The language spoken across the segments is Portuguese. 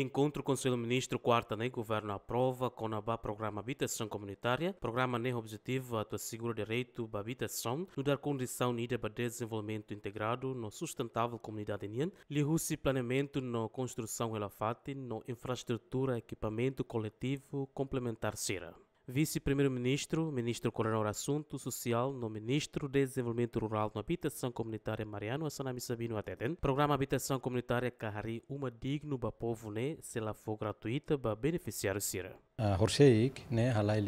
Encontro Conselho-Ministro quarta nem né, Governo aprova CONABA Programa Habitação Comunitária, Programa nem né, Objetivo a Seguro Direito à Habitação, no dar condição unida para desenvolvimento integrado no sustentável comunidade NIAN, Lihussi Planeamento no Construção Elafate, no Infraestrutura Equipamento Coletivo Complementar será. Vice-Primeiro-Ministro, Ministro Coronel Assunto Social, no Ministro de Desenvolvimento Rural, no Habitação Comunitária Mariano Assanami Sabino Ateden. Programa Habitação Comunitária Carri, uma digno para povo, né, se ela for gratuita, para beneficiar o Sira. A ah, Horseik, né, ela é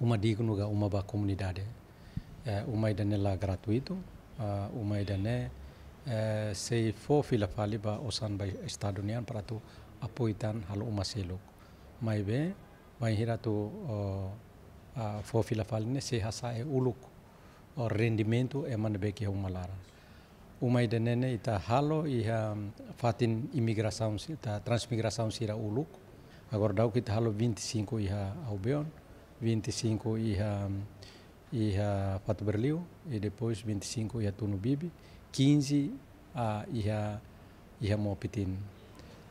uma digno para uma comunidade. Eh, uma é gratuito, ah, uma é se for fila fali para o Estado União para tu apoiar halu uma selo. Mas bem, vai banheiratu a fofila falne se hasa e uluk o rendimento é e manbeki e umalara uma ida nene ita halo iha fatin imigração ita transmigração sira uluk agora dau kita halo 25 iha aubeon 25 iha iha Pato Berlio e depois 25 iha Tunubibe 15 ah, a iha iha Mopitin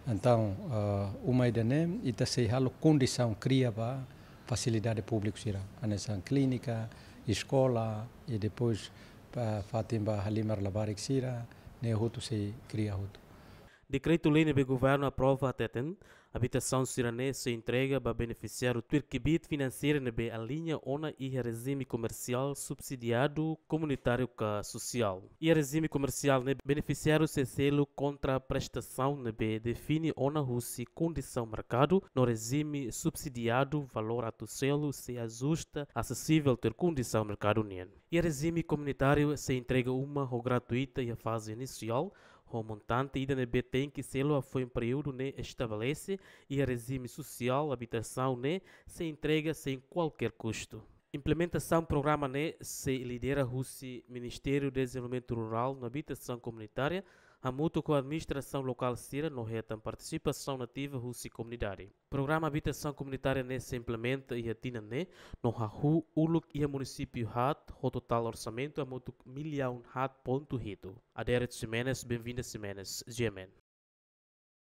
então, uh, uma ideia e também a condição cria para facilidade pública será a clínica, escola e depois para eh, fatimba halimar labarik sira, ne hutu se cria hutu. Decreto-lei do governo aprova até a Habitação siranense entrega para beneficiar o Turquibit financeiro na a linha ONA e regime comercial subsidiado comunitário ca social. E regime comercial na beneficiar o selo contra a prestação na define ONA Rússia condição mercado no regime subsidiado valor a do selo se ajusta acessível ter condição mercado união. E regime comunitário se entrega uma ou gratuita e a fase inicial o montante ainda tem que ser foi um período né, estabelece e regime social, habitação, né, se entrega sem qualquer custo. Implementação programa NE se lidera o Ministério de Desenvolvimento Rural na Habitação Comunitária, a mútua com a administração local Cira no retam participação nativa Rússia Comunidade. Programa Habitação Comunitária NE se implementa e atina NE no Rahu, ULUC e a município Hat, o total orçamento a mútua milhão Hat ponto rito. Adere Jimenez, bem-vinda Ximenes, GMN.